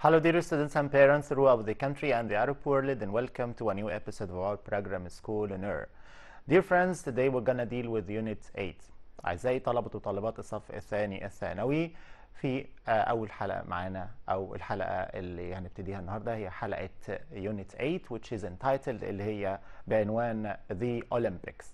Hello dear students and parents throughout the country and the Arab world and welcome to a new episode of our program School on Air. Dear friends, today we're gonna deal with Unit 8 أعزائي طلبة وطالبات الصف الثاني الثانوي في أول حلقة معنا أو الحلقة اللي هنبتديها النهاردة هي حلقة Unit 8 which is entitled اللي هي بعنوان The Olympics.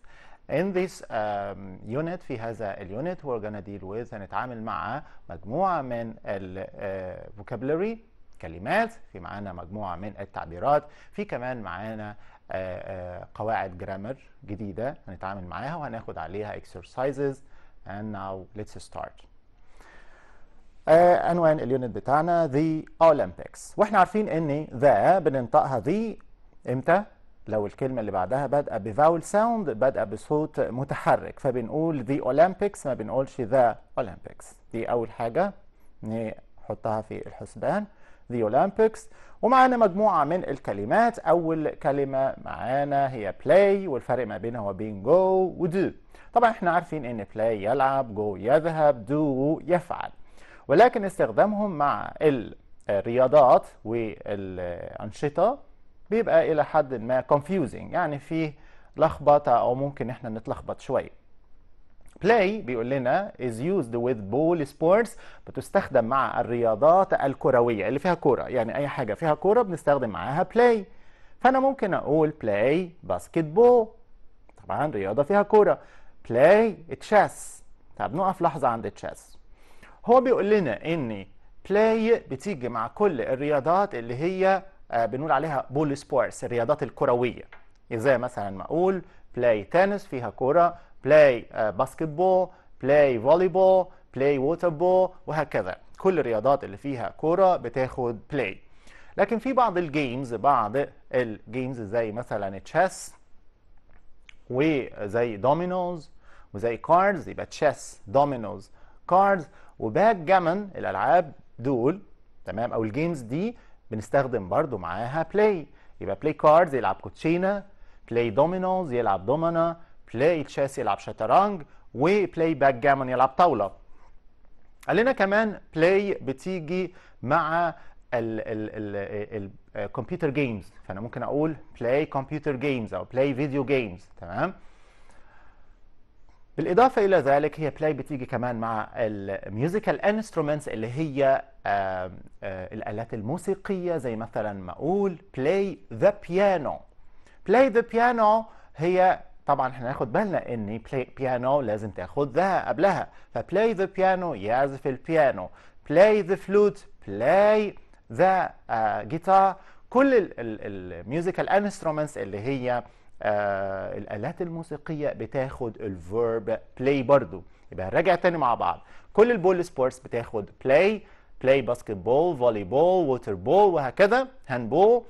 In this um, unit في هذا اليونت we're gonna deal with هنتعامل مع مجموعة من ال uh, vocabulary الكلمات في معانا مجموعة من التعبيرات في كمان معانا آه، آه، قواعد جرامر جديدة هنتعامل معاها وهناخد عليها exercises and now let's start آه، عنوان اليونت بتاعنا The Olympics واحنا عارفين ان ذا بننطقها ذي امتى لو الكلمة اللي بعدها بادئة بفاول ساوند بادئة بصوت متحرك فبنقول The Olympics ما بنقولش The Olympics دي أول حاجة نحطها في الحسبان The Olympics ومعانا مجموعة من الكلمات أول كلمة معانا هي play والفرق ما بينها وبين go ودو طبعا احنا عارفين ان play يلعب go يذهب do يفعل ولكن استخدامهم مع الرياضات والأنشطة بيبقى إلى حد ما confusing يعني فيه لخبطة أو ممكن احنا نتلخبط شوية play بيقول لنا is used with ball sports بتستخدم مع الرياضات الكروية اللي فيها كرة يعني أي حاجة فيها كرة بنستخدم معاها play فأنا ممكن أقول play basketball طبعا رياضة فيها كرة play chess طب نقف لحظة عند chess هو بيقول لنا إن play بتيجي مع كل الرياضات اللي هي آه، بنقول عليها ball sports الرياضات الكروية زي مثلا ما أقول play tennis فيها كرة play uh, basketball play volleyball play water ball وهكذا كل الرياضات اللي فيها كرة بتاخد play لكن في بعض الجيمز بعض الجيمز زي مثلا تشيس وزي دومينوز وزي كاردز يبقى تشيس دومينوز كاردز وباك جامن الالعاب دول تمام او الجيمز دي بنستخدم برضو معاها بلاي يبقى بلاي كاردز يلعب كوتشينه بلاي دومينوز يلعب دومنا بلاي تشاس يلعب شطرنج وبلاي باك جامون يلعب طاوله قال لنا كمان بلاي بتيجي مع الكمبيوتر جيمز فانا ممكن اقول بلاي كمبيوتر جيمز او بلاي فيديو جيمز تمام بالاضافه الى ذلك هي بلاي بتيجي كمان مع الميوزيكال انسترومنتس اللي هي الالات الموسيقيه زي مثلا ما اقول بلاي ذا بيانو بلاي ذا بيانو هي طبعا احنا ناخد بالنا ان بيانو لازم تاخد ذا قبلها فبلاي ذا بيانو يعزف البيانو بلاي ذا فلوت بلاي ذا جيتار كل الميوزيكال انسترومنتس اللي هي آه الالات الموسيقيه بتاخد الفيرب بلاي برضو يبقى نراجع تاني مع بعض كل البول سبورتس بتاخد بلاي بلاي باسكت بول فولي بول ووتر بول وهكذا هاند بول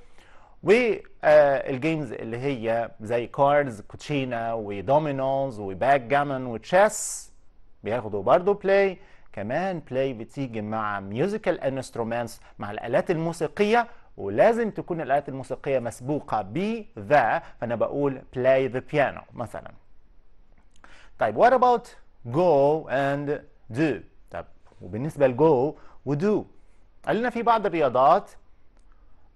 والجيمز اللي هي زي كاردز كوتشينا ودومينوز وباك جامن وتشيس بياخدوا برضه بلاي كمان بلاي بتيجي مع ميوزيكال انسترومنتس مع الالات الموسيقيه ولازم تكون الالات الموسيقيه مسبوقه ب ذا فانا بقول بلاي ذا بيانو مثلا طيب وات اباوت جو اند دو طب وبالنسبه لجو ودو قال لنا في بعض الرياضات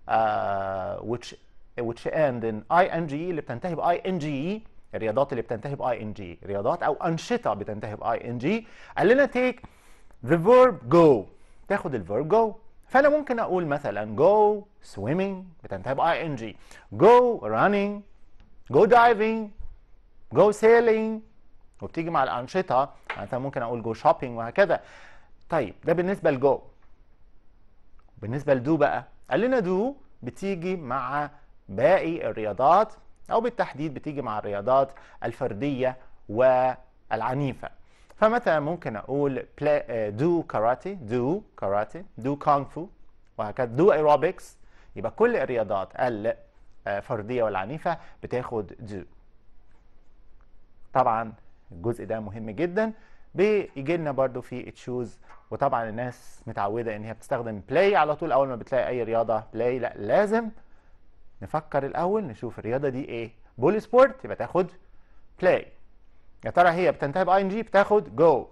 آه، which which end in ing اللي بتنتهي ب جي الرياضات اللي بتنتهي ب جي رياضات او انشطه بتنتهي ب جي قال لنا تيك ذا فيرب جو تاخد الفيرب جو فانا ممكن اقول مثلا جو سويمنج بتنتهي ب جي جو رانينج جو دايفنج جو سيلينج وبتيجي مع الانشطه يعني ممكن اقول جو شوبينج وهكذا طيب ده بالنسبه لجو بالنسبه لدو بقى قال لنا دو بتيجي مع باقي الرياضات او بالتحديد بتيجي مع الرياضات الفرديه والعنيفه فمثلا ممكن اقول دو كاراتي دو كاراتي دو كونغ فو وهكذا دو ايروبكس يبقى كل الرياضات آه، الفرديه والعنيفه بتاخد دو طبعا الجزء ده مهم جدا بيجي لنا برده في تشوز وطبعا الناس متعوده ان هي بتستخدم بلاي على طول اول ما بتلاقي اي رياضه بلاي لا لازم نفكر الاول نشوف الرياضه دي ايه بول سبورت يبقى تاخد بلاي يا ترى هي بتنتهي باي ان جي بتاخد جو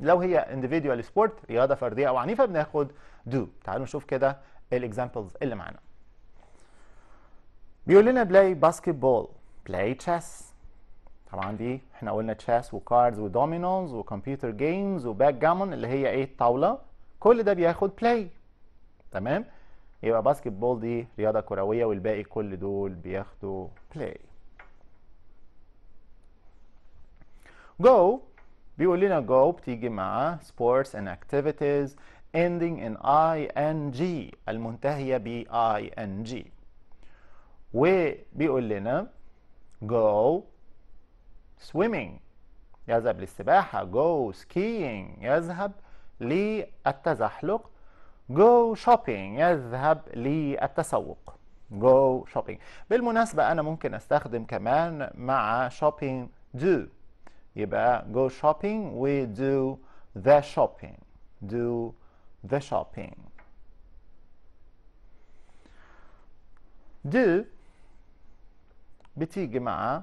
لو هي individual سبورت رياضه فرديه او عنيفه بناخد دو تعالوا نشوف كده الاكزامبلز اللي معانا بيقول لنا بلاي باسكت بول بلاي تشيس طبعا دي احنا قلنا تشاس وكاردز ودومينوز وكمبيوتر جيمز وباك جامون اللي هي ايه الطاوله كل ده بياخد بلاي تمام يبقى باسكت بول دي رياضه كرويه والباقي كل دول بياخدوا بلاي جو بيقول لنا جو بتيجي مع سبورتس and اكتيفيتيز ending in ing المنتهيه ب ing وبيقول لنا go swimming يذهب للسباحة go skiing يذهب للتزحلق go shopping يذهب للتسوق go shopping بالمناسبة أنا ممكن أستخدم كمان مع shopping do يبقى go shopping و do the shopping do the shopping do بتيجي مع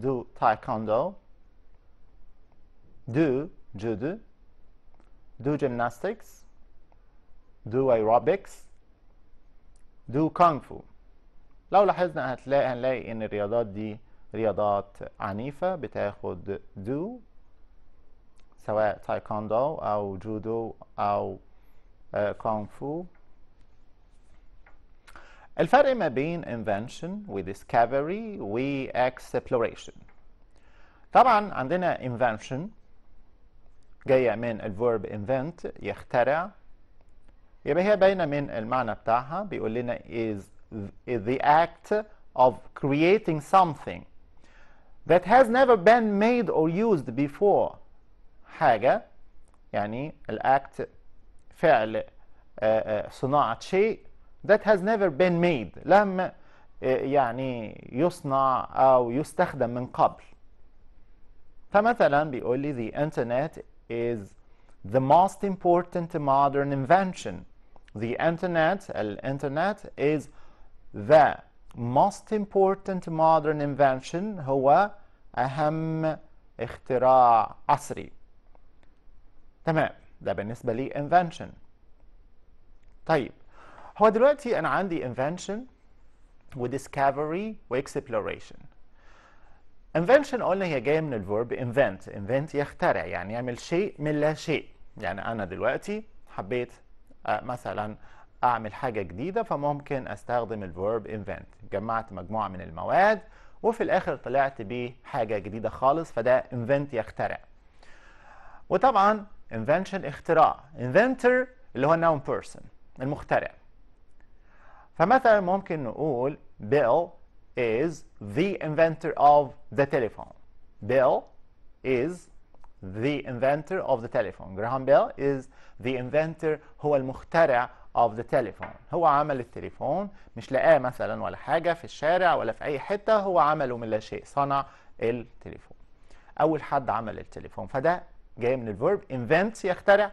do taekwondo, do judo, do gymnastics, do aerobics, do kung fu لو لاحظنا هتلاقي هنلاقي ان الرياضات دي رياضات عنيفة بتاخد دو سواء تايكوندو او جودو او كونغ آه، فو الفرق ما بين invention و discovery و exploration طبعا عندنا invention جاية من الverb invent يخترع يبقى هي باينة من المعنى بتاعها بيقول لنا is the act of creating something that has never been made or used before حاجة يعني الأكت فعل صناعة شيء that has never been made لم يعني يصنع أو يستخدم من قبل فمثلا بيقول لي the internet is the most important modern invention the internet الانترنت is the most important modern invention هو أهم اختراع عصري تمام ده بالنسبة لي invention طيب هو دلوقتي انا عندي invention وديسكفري واكسبلوريشن invention قلنا هي جايه من الفيرب invent invent يخترع يعني يعمل شيء من لا شيء يعني انا دلوقتي حبيت آه، مثلا اعمل حاجه جديده فممكن استخدم الفيرب invent جمعت مجموعه من المواد وفي الاخر طلعت بحاجه جديده خالص فده invent يخترع وطبعا invention اختراع inventor اللي هو noun person المخترع فمثلا ممكن نقول Bill is the inventor of the telephone Bill is the inventor of the telephone جراهام بيل is the inventor هو المخترع of the telephone هو عمل التليفون مش لقاه مثلا ولا حاجة في الشارع ولا في أي حتة هو عمله من لا شيء صنع التليفون أول حد عمل التليفون فده جاي من الفيرب invent يخترع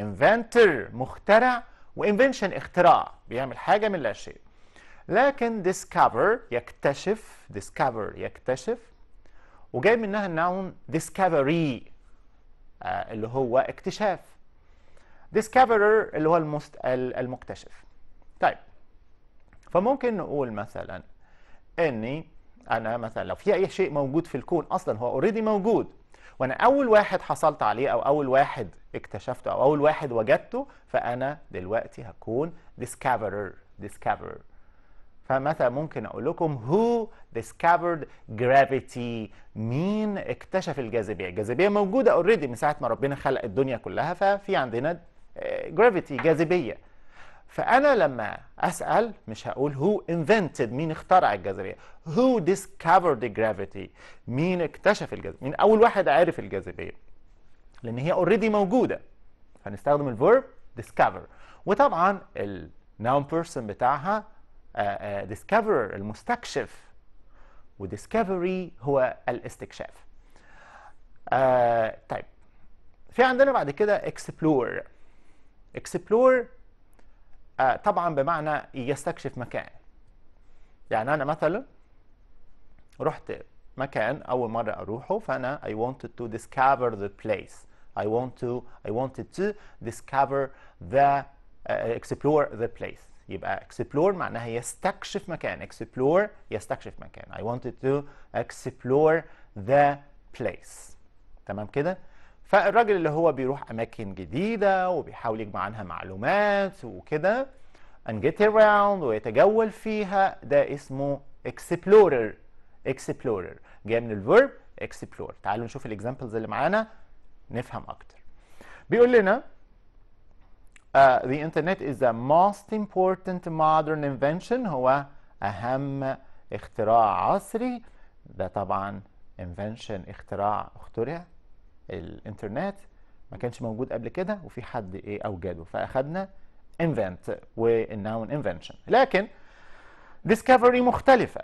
inventor مخترع وانفنشن اختراع بيعمل حاجه من لا شيء لكن discover يكتشف discover يكتشف وجاي منها النون discovery آه اللي هو اكتشاف discoverer اللي هو المست... المكتشف طيب فممكن نقول مثلا اني انا مثلا لو في اي شيء موجود في الكون اصلا هو اوريدي موجود وانا اول واحد حصلت عليه او اول واحد اكتشفته او اول واحد وجدته فانا دلوقتي هكون discoverer discoverer فمتى ممكن اقول لكم who discovered gravity مين اكتشف الجاذبيه الجاذبيه موجوده اوريدي من ساعه ما ربنا خلق الدنيا كلها ففي عندنا آه، gravity جاذبيه فأنا لما أسأل مش هقول who invented مين اخترع الجاذبية who discovered gravity مين اكتشف الجاذبية مين أول واحد عرف الجاذبية لأن هي already موجودة فنستخدم الفيرب discover وطبعا الناون بيرسون بتاعها آه، آه، discoverer المستكشف وديسكفري هو الاستكشاف آه، طيب في عندنا بعد كده اكسبلور اكسبلور طبعا بمعنى يستكشف مكان يعني انا مثلا رحت مكان اول مره اروحه فانا I wanted to discover the place I want to I wanted to discover the uh, explore the place يبقى explore معناها يستكشف مكان explore يستكشف مكان I wanted to explore the place تمام كده فالراجل اللي هو بيروح اماكن جديده وبيحاول يجمع عنها معلومات وكده and get around ويتجول فيها ده اسمه explorer explorer جاي من الفيرب explore تعالوا نشوف الاكزامبلز اللي معانا نفهم اكتر بيقول لنا uh, the internet is the most important modern invention هو اهم اختراع عصري ده طبعا invention اختراع اخترع الانترنت ما كانش موجود قبل كده وفي حد ايه اوجده فاخدنا invent والنون invention لكن discovery مختلفه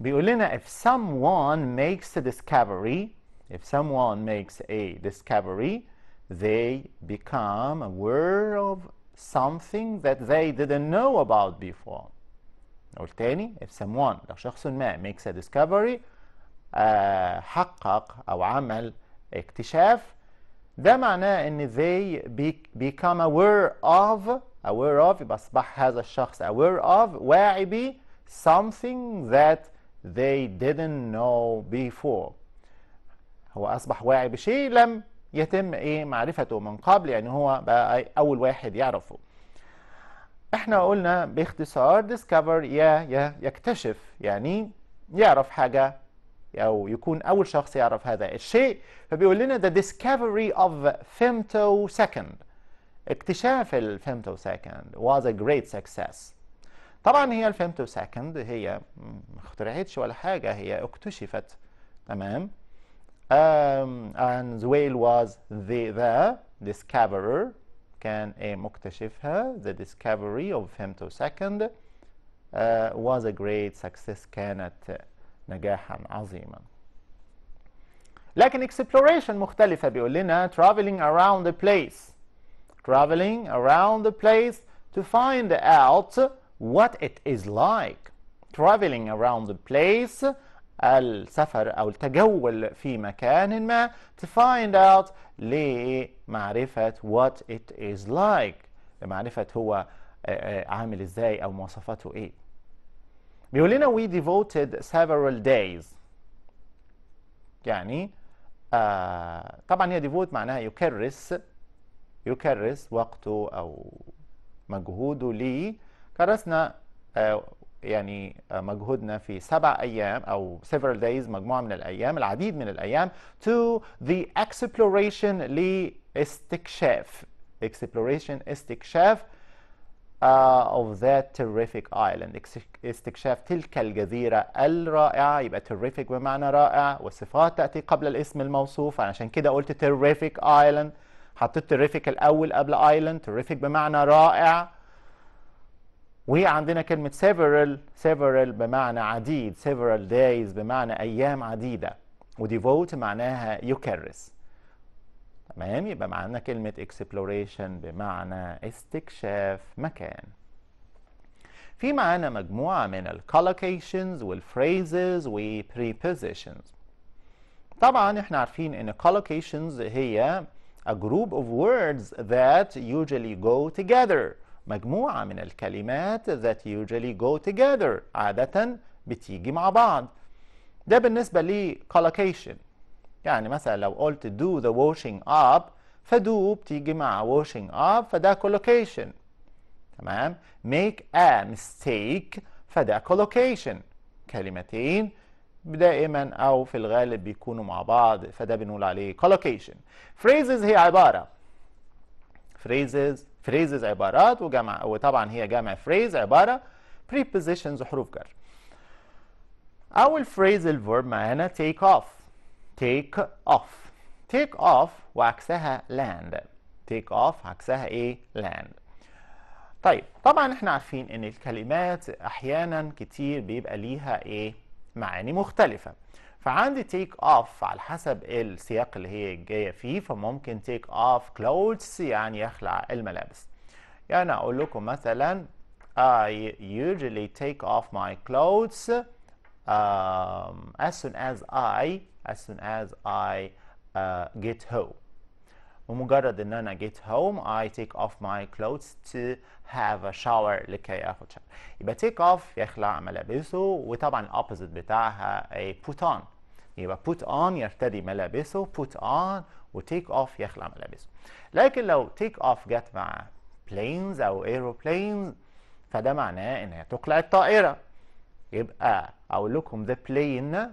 بيقول لنا if someone makes a discovery if someone makes a discovery they become aware of something that they didn't know about before نقول تاني if someone لو شخص ما makes a discovery uh, حقق أو عمل اكتشاف ده معناه ان they become aware of aware of يبقى اصبح هذا الشخص aware of واعي ب something that they didn't know before هو اصبح واعي بشيء لم يتم ايه معرفته من قبل يعني هو بقى اول واحد يعرفه احنا قلنا باختصار discover يا يا يكتشف يعني يعرف حاجه او يكون اول شخص يعرف هذا الشيء فبيقول لنا the discovery of femtosecond اكتشاف الفيمتوسكند was a great success طبعا هي الفيمتوسكند هي ما اخترعتش ولا حاجه هي اكتشفت تمام um, and Zweil was the, the discoverer كان مكتشفها the discovery of femtosecond uh, was a great success كانت نجاحا عظيما لكن exploration مختلفة بيقول لنا traveling around the place traveling around the place to find out what it is like traveling around the place السفر أو التجول في مكان ما to find out لمعرفة what it is like لمعرفة هو عامل ازاي أو مواصفاته ايه بيقول لنا we devoted several days يعني آه طبعا هي devote معناها يكرس يكرس وقته أو مجهوده لي كرسنا آه يعني آه, مجهودنا في سبع أيام أو several days مجموعة من الأيام العديد من الأيام to the exploration لاستكشاف exploration استكشاف آه، of that terrific island استكشاف تلك الجزيرة الرائعة يبقى terrific بمعنى رائع والصفات تأتي قبل الاسم الموصوف عشان كده قلت terrific island حطيت terrific الأول قبل island terrific بمعنى رائع وعندنا كلمة several several بمعنى عديد several days بمعنى أيام عديدة وديفوت معناها يكرس تمام يبقى معنا كلمة exploration بمعنى استكشاف مكان في معنا مجموعة من الcollocations والphrases prepositions طبعا احنا عارفين ان collocations هي a group of words that usually go together مجموعة من الكلمات that usually go together عادة بتيجي مع بعض ده بالنسبة لي collocation يعني مثلا لو قلت do the washing up فدو بتيجي مع washing up فده collocation تمام make a mistake فده collocation كلمتين دائما او في الغالب بيكونوا مع بعض فده بنقول عليه collocation phrases هي عباره phrases phrases عبارات وجمع وطبعا هي جمع phrase عباره prepositions وحروف جر اول phrase verb معانا take off take off take off وعكسها land take off عكسها ايه land طيب طبعا احنا عارفين ان الكلمات احيانا كتير بيبقى ليها ايه معاني مختلفه فعندي take off على حسب السياق اللي هي جايه فيه فممكن take off clothes يعني يخلع الملابس يعني اقول لكم مثلا I usually take off my clothes um, as soon as I as soon as I uh, get home ومجرد ان انا get home I take off my clothes to have a shower لكي اخد شاور يبقى take off يخلع ملابسه وطبعا opposite بتاعها a put on يبقى put on يرتدي ملابسه put on و take off يخلع ملابسه لكن لو take off جت مع planes او aeroplanes فده معناه ان هي تقلع الطائره يبقى اقول لكم the plane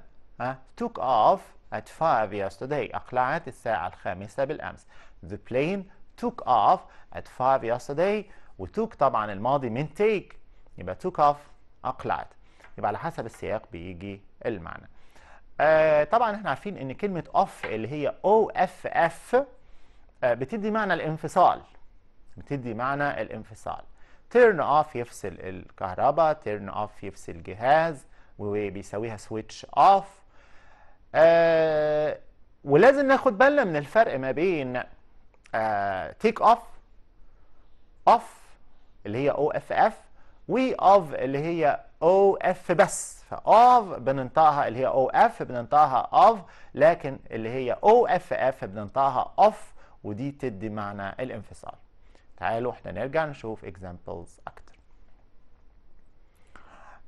took off at 5 yesterday أقلعت الساعة الخامسة بالأمس the plane took off at 5 yesterday وtook طبعا الماضي من take يبقى took off أقلعت يبقى على حسب السياق بيجي المعنى آه طبعا احنا عارفين ان كلمة off اللي هي OFF آه بتدي معنى الانفصال بتدي معنى الانفصال turn off يفصل الكهرباء turn off يفصل جهاز وبيسويها switch off آه، ولازم ناخد بالنا من الفرق ما بين تيك اوف اوف اللي هي او اف اف اوف اللي هي او اف بس فاوف بننطقها اللي هي او اف بننطقها اوف لكن اللي هي او اف اف بننطقها اوف ودي تدي معنى الانفصال تعالوا احنا نرجع نشوف اكزامبلز اكتر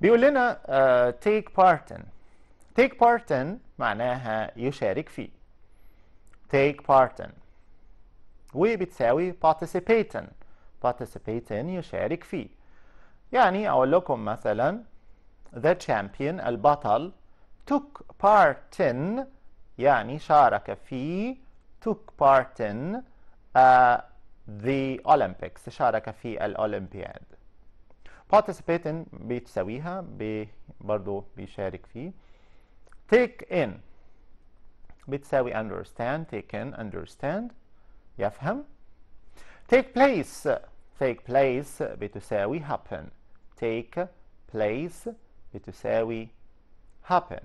بيقول لنا uh, آه، بارتن take part in معناها يشارك فيه take part in وبتساوي participate in participate in يشارك فيه يعني أقول لكم مثلا the champion البطل took part in يعني شارك في took part in uh, the Olympics شارك في الأولمبياد participate in بتساويها برضو بيشارك فيه Take say بتساوي understand Take in, understand يفهم take place take place بتساوي happen take place بتساوي happen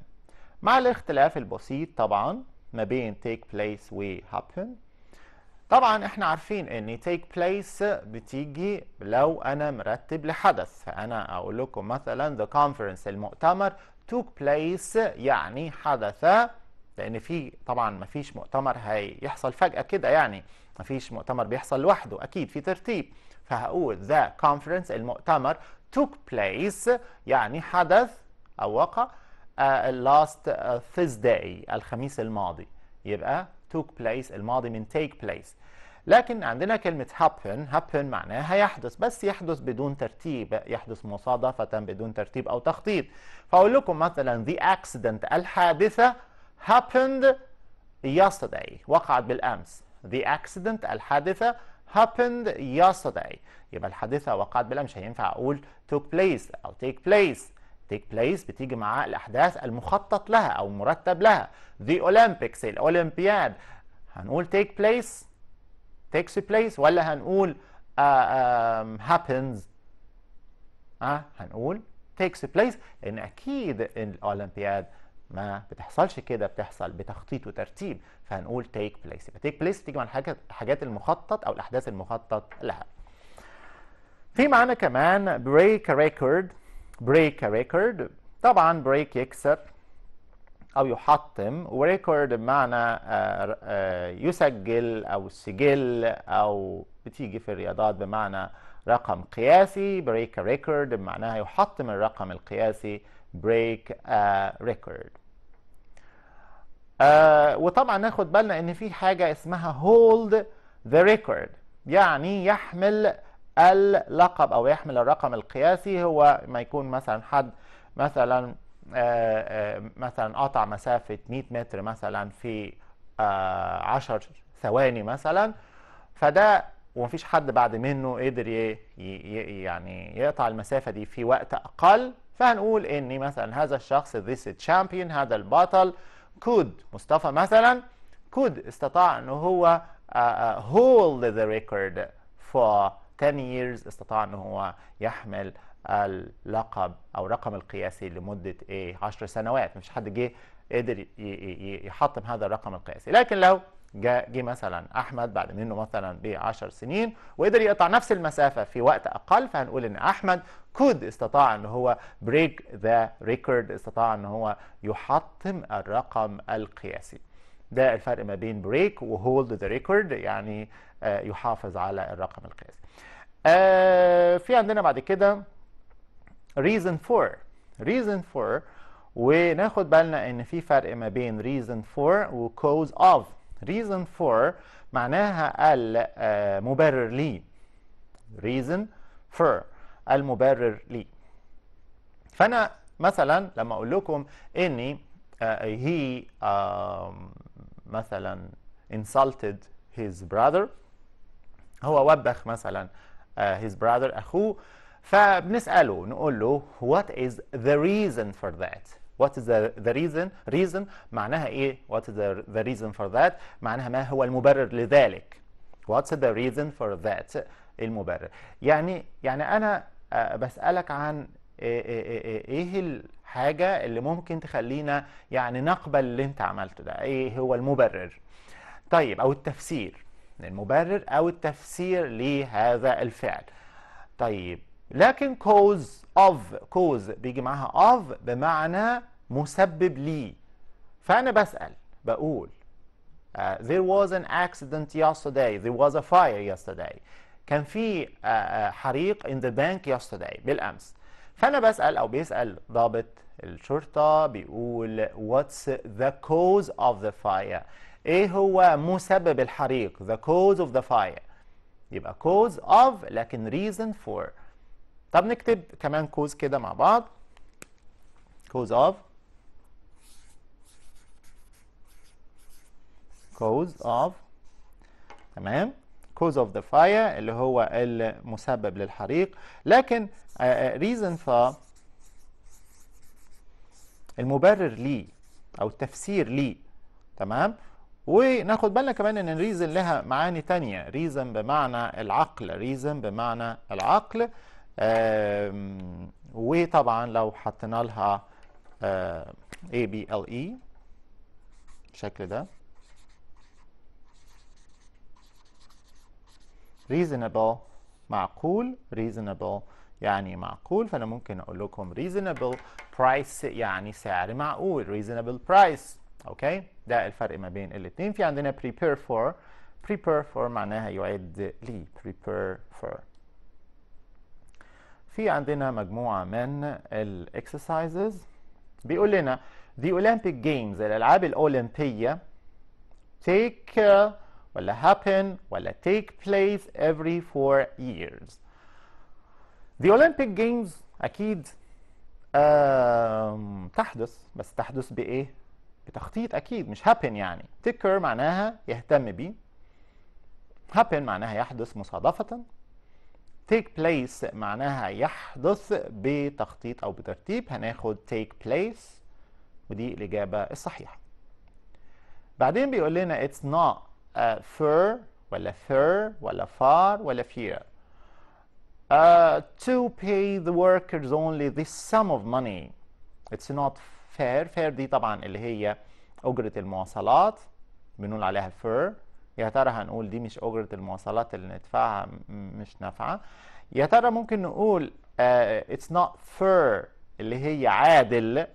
مع الاختلاف البسيط طبعا ما بين take place و happen طبعا احنا عارفين ان تيك بليس بتيجي لو انا مرتب لحدث فانا اقول لكم مثلا ذا كونفرنس المؤتمر توك بليس يعني حدث لان في طبعا ما فيش مؤتمر هيحصل فجأة كده يعني ما فيش مؤتمر بيحصل لوحده اكيد في ترتيب فهقول ذا كونفرنس المؤتمر توك بليس يعني حدث او وقع uh, last Thursday الخميس الماضي يبقى took place الماضي من take place لكن عندنا كلمة happen happen معناها يحدث بس يحدث بدون ترتيب يحدث مصادفة بدون ترتيب أو تخطيط فأقول لكم مثلا the accident الحادثة happened yesterday وقعت بالأمس the accident الحادثة happened yesterday يبقى الحادثة وقعت بالأمس هينفع أقول took place أو take place تيك بليس بتيجي مع الاحداث المخطط لها او المرتب لها ذا اولمبيكس الاولمبياد هنقول تيك بليس تيكس بليس ولا هنقول هابنز آه،, اه هنقول تيكس بليس لان اكيد الاولمبياد ما بتحصلش كده بتحصل بتخطيط وترتيب فهنقول تيك بليس يبقى تيك بليس بتيجي مع الحاجات المخطط او الاحداث المخطط لها في معنى كمان بريك ريكورد break a record طبعا break يكسر او يحطم وريكورد بمعنى آه، آه، يسجل او سجل او بتيجي في الرياضات بمعنى رقم قياسي بريك ريكورد بمعناها يحطم الرقم القياسي بريك ريكورد آه، وطبعا ناخد بالنا ان في حاجه اسمها هولد ذا ريكورد يعني يحمل اللقب او يحمل الرقم القياسي هو ما يكون مثلا حد مثلا آه، آه، مثلا قطع مسافه 100 متر مثلا في 10 آه، ثواني مثلا فده ومفيش حد بعد منه قدر يعني يقطع المسافه دي في وقت اقل فهنقول ان مثلا هذا الشخص this champion هذا البطل كود مصطفى مثلا كود استطاع ان هو uh, uh, hold the record for 10 years استطاع ان هو يحمل اللقب او الرقم القياسي لمده ايه 10 سنوات مش حد جه قدر يحطم هذا الرقم القياسي لكن لو جاء جه مثلا احمد بعد منه مثلا ب 10 سنين وقدر يقطع نفس المسافه في وقت اقل فهنقول ان احمد كود استطاع ان هو بريك ذا ريكورد استطاع ان هو يحطم الرقم القياسي ده الفرق ما بين بريك وهولد ذا ريكورد يعني آه، يحافظ على الرقم القياسي آه، في عندنا بعد كده reason for reason for وناخد بالنا ان في فرق ما بين reason for و cause of reason for معناها المبرر آه، لي reason for المبرر لي فانا مثلا لما اقول لكم اني uh, he مثلا insulted his brother هو وبخ مثلا uh, his brother أخوه فبنسأله نقول له what is the reason for that what is the, the reason reason معناها إيه what is the, the reason for that معناها ما هو المبرر لذلك what's the reason for that المبرر يعني يعني أنا بسألك عن ايه إيه, إيه, إيه, إيه, إيه, إيه, إيه, إيه الحاجه اللي ممكن تخلينا يعني نقبل اللي انت عملته ده ايه هو المبرر طيب او التفسير المبرر او التفسير لهذا الفعل طيب لكن cause of cause بيجي معاها of بمعنى مسبب لي فانا بسال بقول uh, there was an accident yesterday there was a fire yesterday كان في uh, حريق in the bank yesterday بالامس فانا بسال او بيسال ضابط الشرطة بيقول what's the cause of the fire ايه هو مسبب الحريق the cause of the fire يبقى cause of لكن reason for طب نكتب كمان cause كده مع بعض cause of cause of تمام cause of the fire اللي هو المسبب للحريق لكن reason for المبرر ليه او التفسير ليه تمام وناخد بالنا كمان ان الريزن لها معاني تانية ريزن بمعنى العقل ريزن بمعنى العقل وطبعا لو حطينا لها آه، A B L E بالشكل ده reasonable معقول reasonable يعني معقول فانا ممكن اقول لكم reasonable price يعني سعر معقول reasonable price اوكي ده الفرق ما بين الاثنين في عندنا prepare for prepare for معناها يعد لي prepare for في عندنا مجموعة من الاكسرسايزز بيقول لنا the Olympic Games الألعاب الأولمبية take ولا happen ولا take place every four years The Olympic Games أكيد تحدث بس تحدث بإيه؟ بتخطيط أكيد مش happen يعني ticker معناها يهتم بي happen معناها يحدث مصادفة take place معناها يحدث بتخطيط أو بترتيب هناخد take place ودي الإجابة الصحيحة بعدين بيقول لنا it's not fur ولا fur ولا far ولا fear uh, to pay the workers only this sum of money it's not fair fair دي طبعا اللي هي أجرة المواصلات بنقول عليها fair يا ترى هنقول دي مش أجرة المواصلات اللي ندفعها مش نافعة يا ترى ممكن نقول uh, it's not fair اللي هي عادل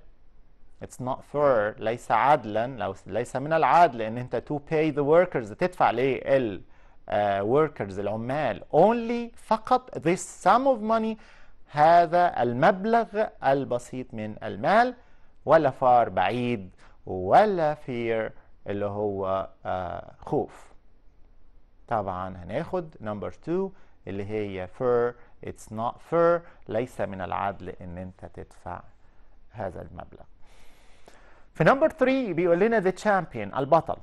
it's not fair ليس عادلا لو ليس من العادل ان انت to pay the workers تدفع ليه ال آه، workers العمال only فقط this sum of money هذا المبلغ البسيط من المال ولا فار بعيد ولا fear اللي هو آه، خوف طبعا هناخد number two اللي هي fair it's not fair ليس من العدل ان انت تدفع هذا المبلغ في نمبر 3 بيقول لنا ذا champion البطل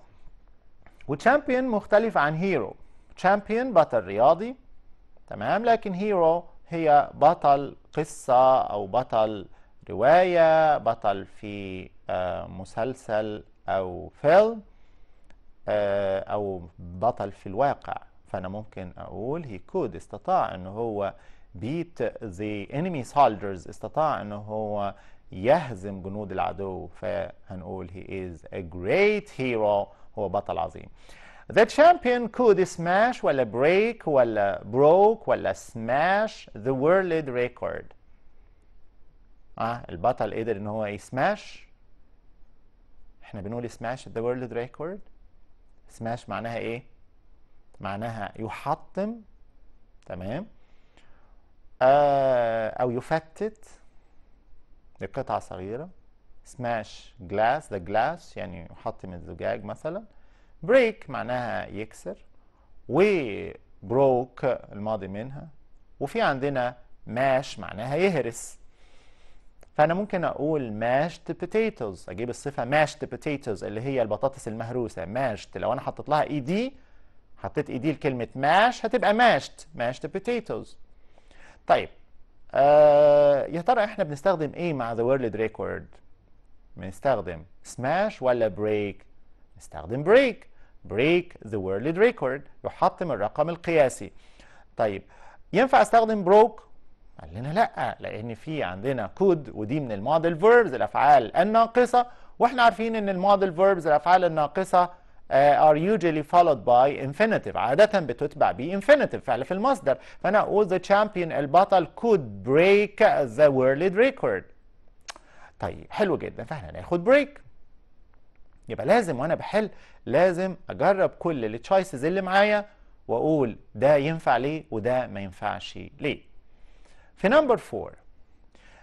وchampion مختلف عن هيرو champion بطل رياضي تمام لكن هيرو هي بطل قصة أو بطل رواية بطل في آه، مسلسل أو فيلم آه، أو بطل في الواقع فأنا ممكن أقول he could استطاع أنه هو beat the enemy soldiers استطاع أنه هو يهزم جنود العدو فهنقول he is a great hero هو بطل عظيم The champion could smash ولا break ولا broke ولا smash the world record اه البطل قدر ان هو يسماش احنا بنقول smash the world record smash معناها ايه معناها يحطم تمام آه او يفتت لقطعه صغيره smash glass the glass يعني يحطم الزجاج مثلا بريك معناها يكسر وبروك الماضي منها وفي عندنا ماش معناها يهرس فأنا ممكن أقول mashed potatoes أجيب الصفة mashed potatoes اللي هي البطاطس المهروسة mashed لو أنا حطيت لها إي e دي حطيت إي e دي لكلمة mash هتبقى mashed mashed potatoes طيب آه يا ترى إحنا بنستخدم إيه مع the world record؟ بنستخدم smash ولا break؟ نستخدم break break the world record يحطم الرقم القياسي طيب ينفع استخدم broke قال لنا لا لان في عندنا كود ودي من الموديل فيربز الافعال الناقصه واحنا عارفين ان الموديل فيربز الافعال الناقصه آه، are usually followed by infinitive عادة بتتبع ب infinitive فعل في المصدر فأنا أقول the champion البطل could break the world record طيب حلو جدا فاحنا ناخد بريك يبقى لازم وانا بحل لازم اجرب كل التشويسز اللي معايا واقول ده ينفع ليه وده ما ينفعش ليه في نمبر 4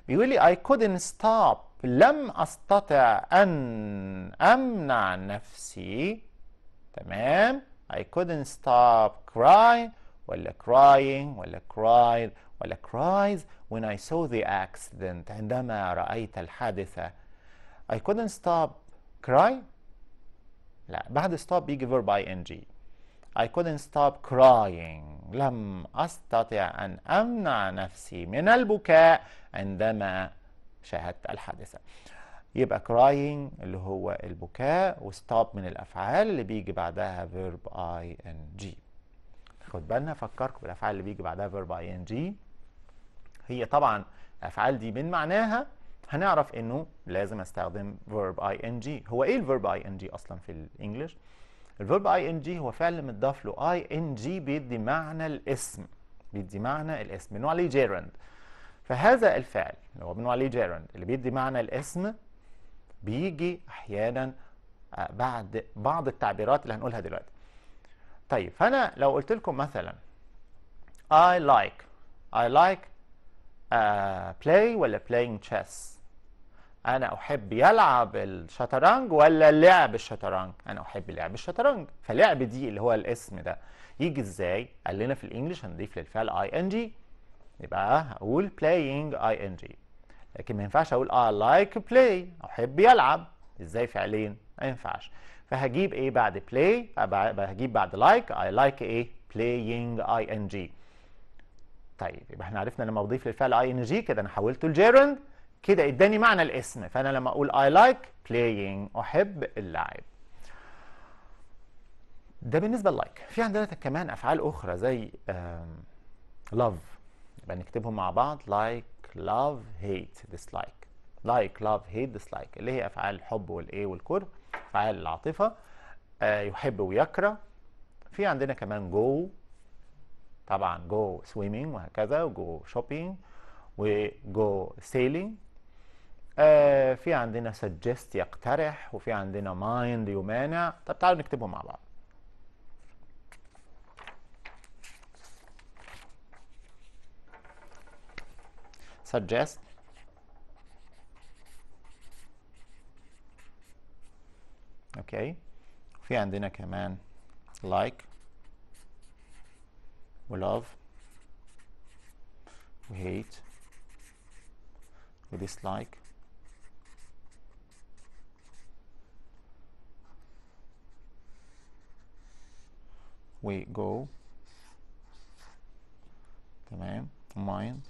بيقول لي اي couldn't stop لم استطع ان امنع نفسي تمام I couldn't stop crying ولا crying ولا cried ولا cries when I saw the accident عندما رأيت الحادثة I couldn't stop crying لا بعد stop بيجي verb ing I couldn't stop crying لم أستطع أن أمنع نفسي من البكاء عندما شاهدت الحادثة يبقى crying اللي هو البكاء وستوب من الأفعال اللي بيجي بعدها verb ing خد بالنا فكركم بالأفعال اللي بيجي بعدها verb ing هي طبعا الأفعال دي من معناها هنعرف انه لازم استخدم verb ing هو ايه الverb ing اصلا في الانجليش الفيرب اي جي هو فعل متضاف له اي جي بيدي معنى الاسم بيدي معنى الاسم بنوع عليه جيرند فهذا الفعل اللي هو بنوع عليه جيرند اللي بيدي معنى الاسم بيجي احيانا آه، بعد بعض التعبيرات اللي هنقولها دلوقتي طيب فانا لو قلت لكم مثلا I like I like uh, play ولا playing chess انا احب يلعب الشطرنج ولا لعب الشطرنج انا احب لعب الشطرنج فلعب دي اللي هو الاسم ده يجي ازاي قال لنا في الانجليش هنضيف للفعل اي ان جي يبقى هقول playing جي لكن ما ينفعش اقول I like play احب يلعب ازاي فعلين ما ينفعش فهجيب ايه بعد play هجيب بعد لايك I like ايه playing جي طيب يبقى احنا عرفنا لما بضيف للفعل جي كده انا حولته لجيرند كده اداني معنى الاسم فانا لما اقول I like playing احب اللعب ده بالنسبه للايك في عندنا كمان افعال اخرى زي لاف يبقى نكتبهم مع بعض like love hate dislike like love hate dislike اللي هي افعال الحب والايه والكره افعال العاطفه آه يحب ويكره في عندنا كمان جو طبعا جو سويمنج وهكذا جو شوبينج وجو سيلينج آه في عندنا suggest يقترح وفي عندنا mind يمانع طب تعالوا نكتبهم مع بعض suggest اوكي في عندنا كمان like و love و hate و dislike we go تمام mind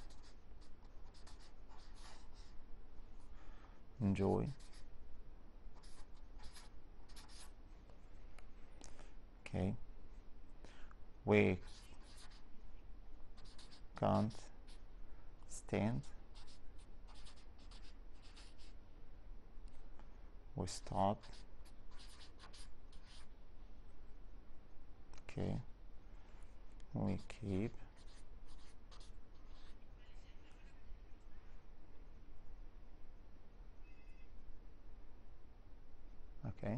enjoy okay we can't stand we stop okay we keep okay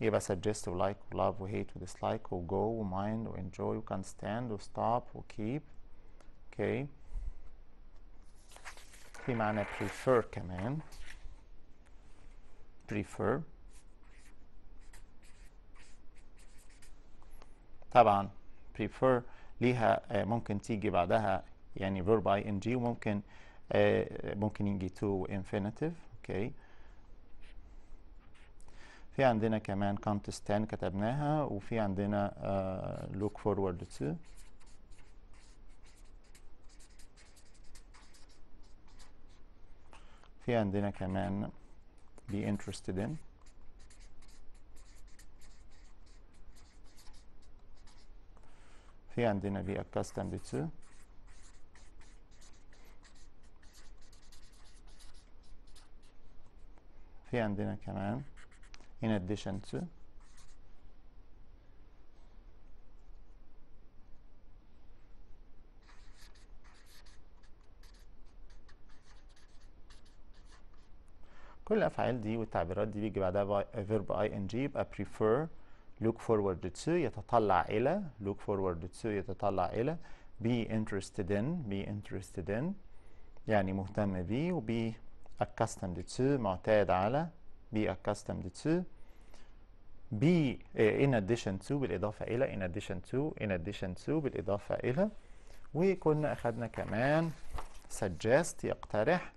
give a you like or love or hate or dislike or go or mind or enjoy you can stand or stop or keep okay في prefer command. prefer طبعا prefer ليها آه، ممكن تيجي بعدها يعني verb ing وممكن آه، ممكن يجي to infinitive اوكي okay. في عندنا كمان contest 10 كتبناها وفي عندنا آه، look forward to في عندنا كمان be interested in في عندنا بيئة كاستم بي في عندنا كمان in addition to كل الافعال دي والتعبيرات دي بيجي بعدها verb ing يبقى prefer look forward to يتطلع إلى look forward to يتطلع إلى be interested in be interested in يعني مهتم بيه و be accustomed to معتاد على be accustomed to be in addition to بالإضافة إلى in addition to in addition to بالإضافة إلى وكنا أخذنا كمان suggest يقترح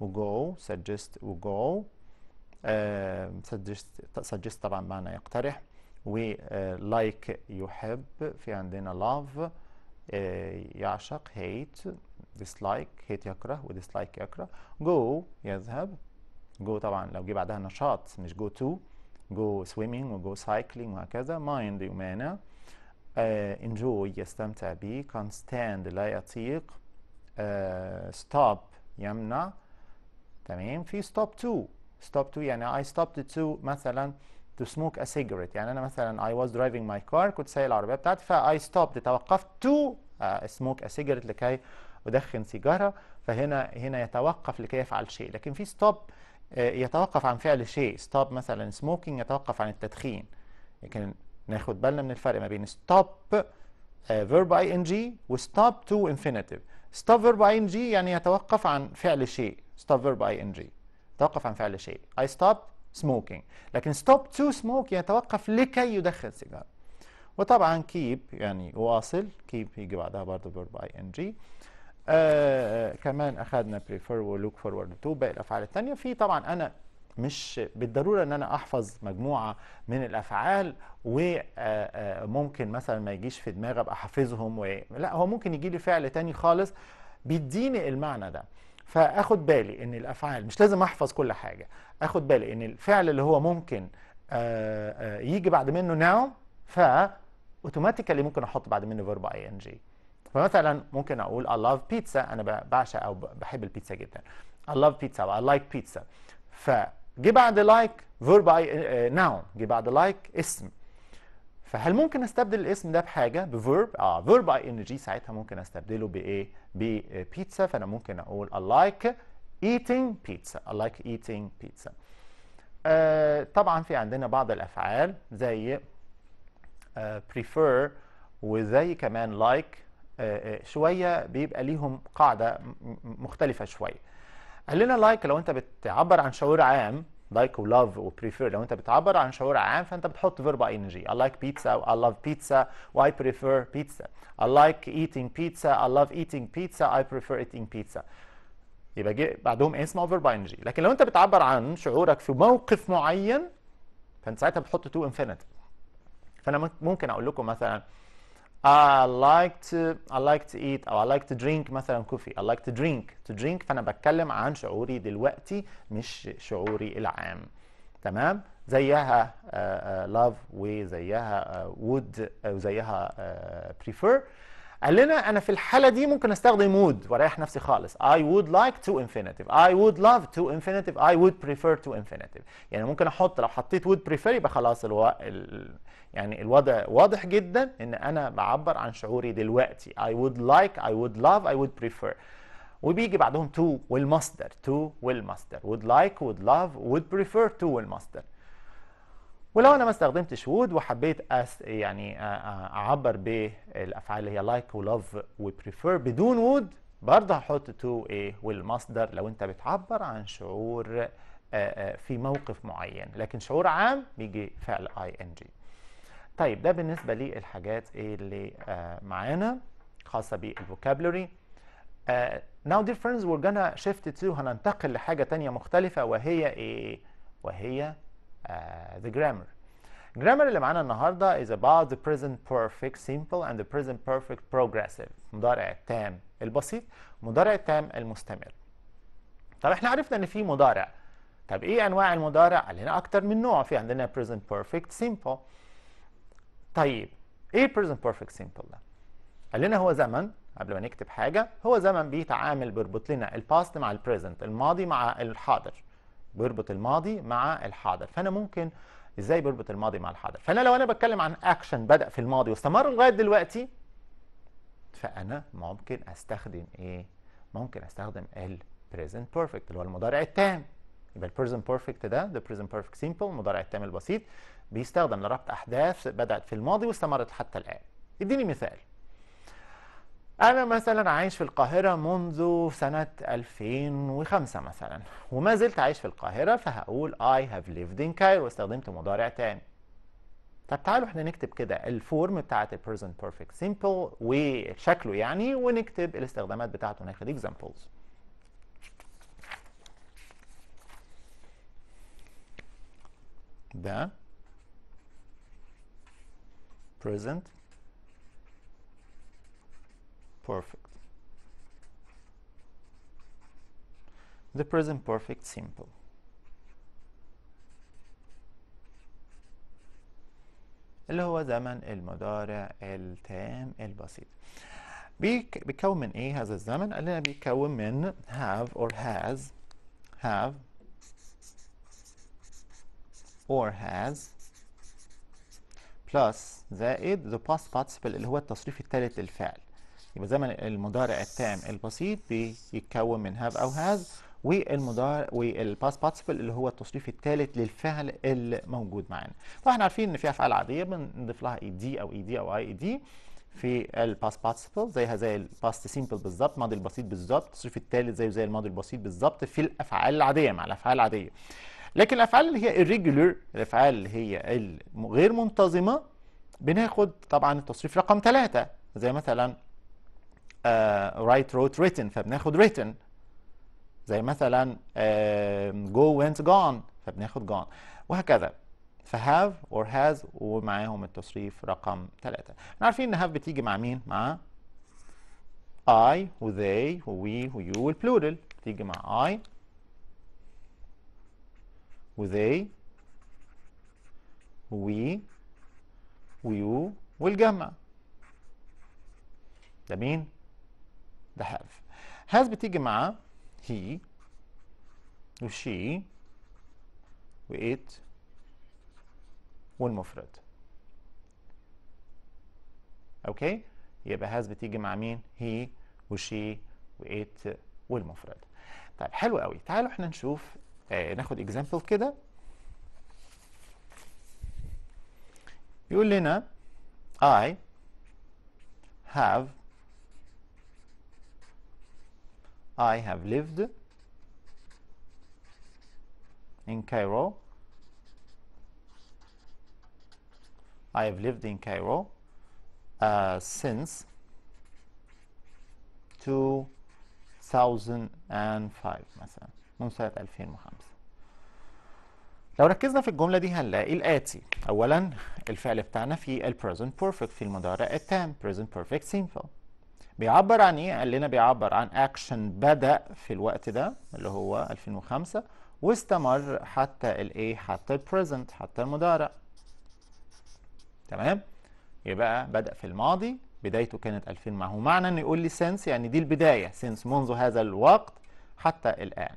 و go suggest و go uh, suggest, suggest طبعا معنى يقترح ولايك يحب uh, في عندنا لاف uh, يعشق هيت ديسلايك هيت يكره وديسلايك يكره جو يذهب جو طبعا لو جه بعدها نشاط مش جو تو جو سويمينج وجو سايكلينج وهكذا مايند يمانع انجوي uh, يستمتع به كان ستاند لا يطيق ستوب uh, يمنع تمام في ستوب تو ستوب تو يعني I stopped to مثلا to smoke a cigarette يعني انا مثلا I was driving my car كنت سايق العربيه بتاعتي فاي stopped توقفت to uh, smoke a cigarette لكي ادخن سيجاره فهنا هنا يتوقف لكي يفعل شيء لكن في stop آه، يتوقف عن فعل شيء stop مثلا smoking يتوقف عن التدخين لكن ناخد بالنا من الفرق ما بين stop uh, verb ing و stop to infinitive stop verb ing يعني يتوقف عن فعل شيء stop verb ing يتوقف عن فعل شيء I stopped سموكينج لكن تو سموك يعني يتوقف لكي يدخن سيجارة وطبعا كيب يعني واصل كيب يجي بعدها برضه اي ان جي كمان اخذنا بريفير ولوك فورورد تو باقي الافعال الثانيه في طبعا انا مش بالضروره ان انا احفظ مجموعه من الافعال وممكن آه، آه، مثلا ما يجيش في دماغي ابقى حافظهم و... لا هو ممكن يجي لي فعل تاني خالص بيديني المعنى ده فاخد بالي ان الافعال مش لازم احفظ كل حاجه اخد بالي ان الفعل اللي هو ممكن آه، آه، يجي بعد منه ناو ف اوتوماتيكالي ممكن احط بعد منه فيرب اي ان جي فمثلا ممكن اقول I love pizza انا بعشق او بحب البيتزا جدا I love pizza او I like pizza فجي بعد like فيرب اي ناو جي بعد like اسم فهل ممكن استبدل الاسم ده بحاجه بفيرب اه فيرب اي ان جي ساعتها ممكن استبدله بايه ببيتزا آه، فانا ممكن اقول اي لايك ايتينج بيتزا اي لايك ايتينج بيتزا طبعا في عندنا بعض الافعال زي بريفير آه، prefer وزي كمان like آه، شويه بيبقى ليهم قاعده مختلفه شويه قال لنا لايك like لو انت بتعبر عن شعور عام لايك ولاف وبريفير لو انت بتعبر عن شعور عام فانت بتحط فيرب اي ان جي لايك بيتزا او اي لاف بيتزا واي بريفير بيتزا اي لايك ايتينج بيتزا اي لاف ايتينج بيتزا اي بريفير ايتينج بيتزا يبقى جي بعدهم اسم او فيرب اي ان جي لكن لو انت بتعبر عن شعورك في موقف معين فانت ساعتها بتحط تو انفينيتيف فانا ممكن اقول لكم مثلا I like to I like to eat أو I like to drink مثلا coffee I like to drink to drink فأنا بتكلم عن شعوري دلوقتي مش شعوري العام تمام زيها uh, uh, love وزيها uh, would وزيها prefer قال لنا انا في الحاله دي ممكن استخدم would واريح نفسي خالص I would like to infinitive I would love to infinitive I would prefer to infinitive يعني ممكن احط لو حطيت would prefer يبقى خلاص الو... ال... يعني الوضع واضح جدا ان انا بعبر عن شعوري دلوقتي I would like I would love I would prefer وبيجي بعدهم to والمصدر to والمصدر would like would love would prefer to والمصدر ولو انا ما استخدمتش وود وحبيت أس يعني اعبر بالافعال اللي هي لايك ولاف وبريفير بدون وود برضه هحط تو ايه والمصدر لو انت بتعبر عن شعور في موقف معين لكن شعور عام بيجي فعل اي ان جي طيب ده بالنسبه للحاجات ايه اللي معانا خاصه بالفوكابلري ناو دير فريندز we're جونا شيفت تو هننتقل لحاجه ثانيه مختلفه وهي ايه وهي آه، the grammar. Grammar اللي معانا النهارده is about the present perfect simple and the present perfect progressive مضارع التام البسيط مضارع التام المستمر. طب احنا عرفنا ان في مضارع طب ايه انواع المضارع؟ قال لنا اكتر من نوع في عندنا present perfect simple. طيب ايه present perfect simple ده؟ قال لنا هو زمن قبل ما نكتب حاجه هو زمن بيتعامل بيربط لنا الباست مع البريزنت الماضي مع الحاضر. بيربط الماضي مع الحاضر فانا ممكن ازاي بيربط الماضي مع الحاضر فانا لو انا بتكلم عن اكشن بدا في الماضي واستمر لغايه دلوقتي فانا ممكن استخدم ايه ممكن استخدم البريزنت بيرفكت اللي هو المضارع التام يبقى البريزنت بيرفكت ده the present بيرفكت simple المضارع التام البسيط بيستخدم لربط احداث بدات في الماضي واستمرت حتى الان اديني مثال أنا مثلا عايش في القاهرة منذ سنة 2005 مثلا وما زلت عايش في القاهرة فهقول I have lived in Cairo واستخدمت مضارع تاني طب تعالوا احنا نكتب كده الفورم بتاعت ال present perfect simple وشكله يعني ونكتب الاستخدامات بتاعته ناخد examples ده present perfect. The present perfect simple. اللي هو زمن المضارع التام البسيط بيك بيكون من ايه هذا الزمن قال لنا بيكون من have or has have or has plus زائد the past participle اللي هو التصريف الثالث للفعل يبقى زمن المضارع التام البسيط بيتكون من هاف أو هاز والمضارع والباس باتسبل اللي هو التصريف الثالث للفعل الموجود معانا فاحنا عارفين ان في افعال عاديه بنضيف لها اي e دي او اي e دي او اي اي دي في الباس باتسبل زيها زي الباست سيمبل بالظبط الماضي البسيط بالظبط التصريف الثالث زيه زي الماضي البسيط بالظبط في الافعال العاديه مع الافعال العاديه لكن الافعال اللي هي irregular الافعال اللي هي غير منتظمه بناخد طبعا التصريف رقم ثلاثة زي مثلا آه، write wrote written فبناخد written زي مثلا go went gone فبناخد gone وهكذا have or has ومعاهم التصريف رقم ثلاثة احنا عارفين ان have بتيجي مع مين؟ مع I و they و we و you plural بتيجي مع I و they و we و you والجمع ده مين؟ the have has بتيجي مع he و she و it والمفرد اوكي يبقى has بتيجي مع مين هي وشي وإت والمفرد طيب حلو قوي تعالوا احنا نشوف آه ناخد example كده يقول لنا I have I have lived in Cairo. I have lived in Cairo uh, since 2005 مثلا من سنة 2005 لو ركزنا في الجملة دي هنلاقي الآتي أولا الفعل بتاعنا في ال present perfect في المضارع التام present perfect simple بيعبر عن ايه؟ قال لنا بيعبر عن اكشن بدا في الوقت ده اللي هو 2005 واستمر حتى الايه؟ حتى البريزنت حتى المضارع. تمام؟ يبقى بدا في الماضي بدايته كانت 2000 معه معنى انه يقول لي سينس يعني دي البدايه سينس منذ هذا الوقت حتى الان.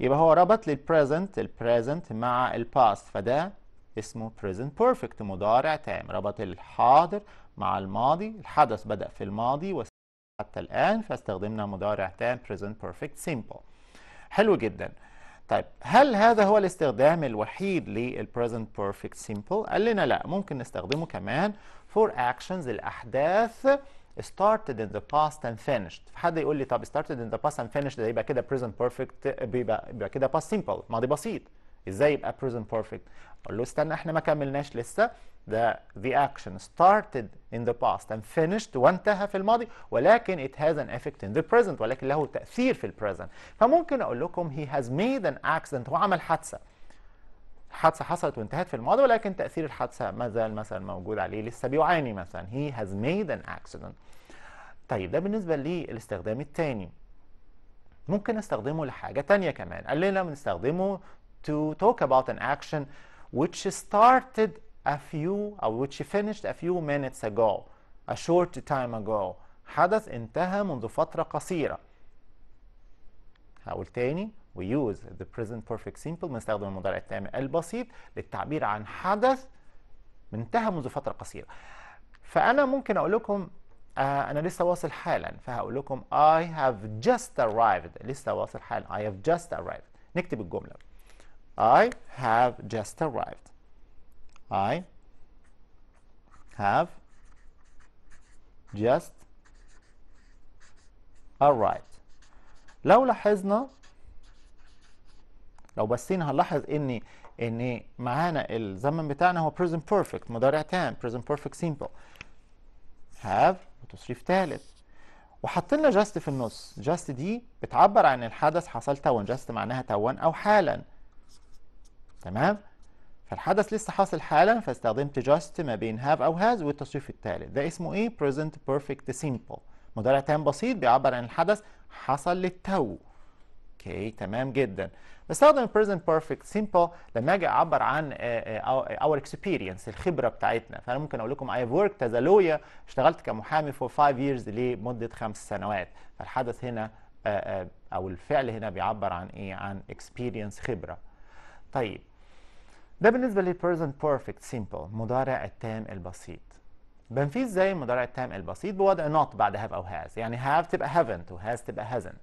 يبقى هو ربط لي البريزنت البريزنت مع الباست فده اسمه present perfect مضارع تام ربط الحاضر مع الماضي الحدث بدأ في الماضي حتى الآن فاستخدمنا مضارع تام present perfect simple حلو جدا طيب هل هذا هو الاستخدام الوحيد لل present perfect simple قال لنا لا ممكن نستخدمه كمان for actions الأحداث started in the past and finished فحد يقول لي طب started in the past and finished ده يبقى كده present perfect بيبقى, يبقى كده past simple ماضي بسيط ازاي يبقى present perfect اقول له استنى احنا ما كملناش لسه the, the action started in the past and finished وانتهى في الماضي ولكن it has an effect in the present ولكن له تأثير في present فممكن اقول لكم he has made an accident هو عمل حادثة حادثة حصلت وانتهت في الماضي ولكن تأثير الحادثة ما زال مثلا موجود عليه لسه بيعاني مثلا he has made an accident طيب ده بالنسبة للاستخدام الثاني ممكن استخدمه لحاجة تانية كمان قال لنا بنستخدمه to talk about an action which started a few أو which finished a few minutes ago a short time ago حدث انتهى منذ فترة قصيرة هقول تاني we use the present perfect simple بنستخدم المضارع التام البسيط للتعبير عن حدث انتهى منذ فترة قصيرة فأنا ممكن أقول لكم آه أنا لسه واصل حالا فهقول لكم I have just arrived لسه واصل حالا I have just arrived نكتب الجملة I have just arrived. I have just arrived. لو لاحظنا لو بسينا هنلاحظ ان ان معانا الزمن بتاعنا هو present perfect مضارع تام present perfect simple have وتصريف ثالث وحطينا just في النص just دي بتعبر عن الحدث حصل توا just معناها توا او حالا تمام فالحدث لسه حاصل حالا فاستخدمت just ما بين have او has والتصريف الثالث ده اسمه ايه present perfect simple مضارع تام بسيط بيعبر عن الحدث حصل للتو اوكي تمام جدا بستخدم present perfect simple لما اجي اعبر عن اور آه، آه، آه، experience الخبره بتاعتنا فانا ممكن اقول لكم I have worked as a lawyer اشتغلت كمحامي for 5 years لمده خمس سنوات فالحدث هنا او الفعل هنا بيعبر عن ايه عن experience خبره طيب ده بالنسبة present بيرفكت سيمبل مضارع التام البسيط بنفيذ زي مضارع التام البسيط بوضع not بعد have أو has يعني have تبقى haven't و has تبقى hasn't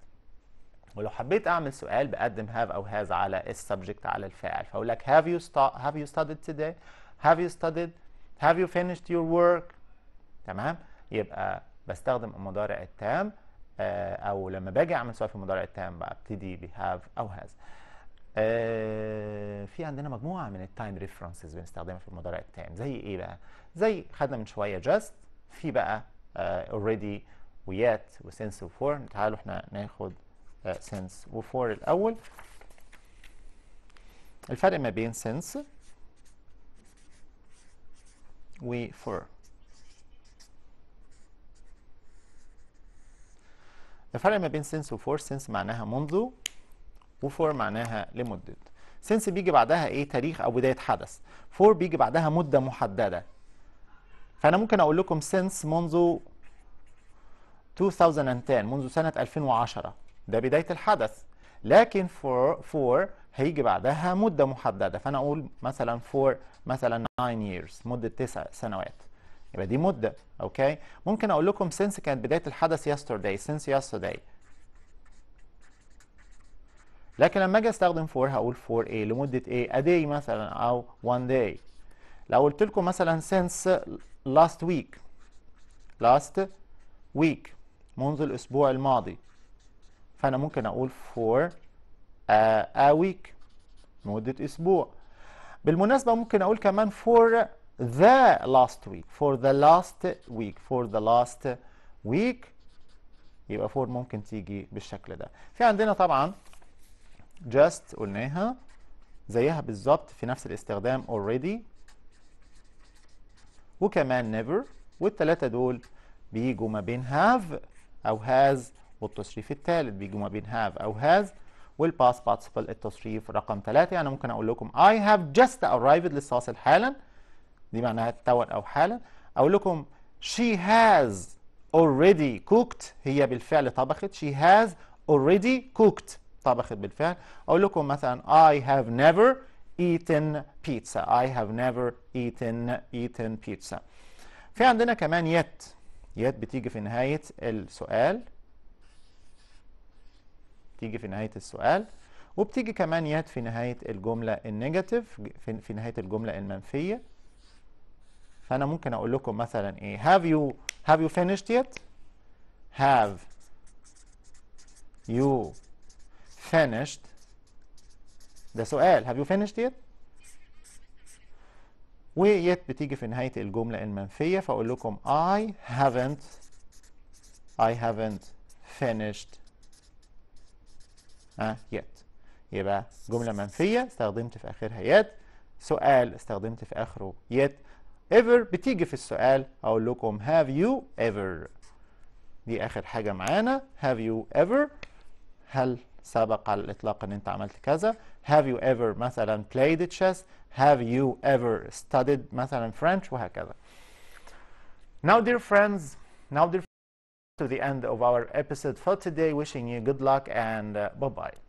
ولو حبيت أعمل سؤال بقدم have أو has على السبجكت على الفاعل فأقول لك have you, have you studied today have you studied have you finished your work تمام يبقى بستخدم المضارع التام آه، أو لما باجي أعمل سؤال في المضارع التام ببتدي بهاف أو هاز آه، في عندنا مجموعه من التايم ريفرنسز بنستخدمها في المضارع التام زي ايه بقى زي خدنا من شويه جاست في بقى اوريدي ويات وسنس وفور تعالوا احنا ناخد سنس آه، وفور الاول الفرق ما بين سنس وفور الفرق ما بين سنس وفور سنس معناها منذ وفور معناها لمدة سنس بيجي بعدها ايه تاريخ او بداية حدث فور بيجي بعدها مدة محددة فانا ممكن اقول لكم سنس منذ 2010 منذ سنة 2010 ده بداية الحدث لكن فور, فور هيجي بعدها مدة محددة فأنا أقول مثلا فور مثلا 9 years مدة 9 سنوات يبقى دي مدة أوكي ممكن أقول لكم سنس كانت بداية الحدث yesterday since yesterday لكن لما اجي استخدم for هقول for ايه لمده ايه a day مثلا او one day لو قلت لكم مثلا since last week last week منذ الاسبوع الماضي فانا ممكن اقول for a, a week مده اسبوع بالمناسبه ممكن اقول كمان for the last week for the last week for the last week يبقى for ممكن تيجي بالشكل ده في عندنا طبعا just قلناها زيها بالظبط في نفس الاستخدام already وكمان never والتلاتة دول بيجوا ما بين have أو has والتصريف الثالث بيجوا ما بين have أو has والباس participle التصريف رقم ثلاثة يعني ممكن أقول لكم I have just arrived لسه واصل حالا دي معناها توا أو حالا أقول لكم she has already cooked هي بالفعل طبخت she has already cooked طبخت بالفعل أقول لكم مثلا I have never eaten pizza I have never eaten eaten pizza في عندنا كمان يت يت بتيجي في نهاية السؤال بتيجي في نهاية السؤال وبتيجي كمان يات في نهاية الجملة النيجاتيف في, في نهاية الجملة المنفية فأنا ممكن أقول لكم مثلا إيه have you have you finished yet have you finished ده سؤال have you finished yet ويت بتيجي في نهاية الجملة المنفية فأقول لكم I haven't I haven't finished uh, yet يبقى جملة منفية استخدمت في آخرها yet سؤال استخدمت في آخره yet ever بتيجي في السؤال أقول لكم have you ever دي آخر حاجة معانا have you ever هل سبق على الإطلاق أن أنت عملت كذا have you ever مثلا played chess have you ever studied مثلا French وهكذا now dear friends now dear friends, to the end of our episode for today wishing you good luck and uh, bye bye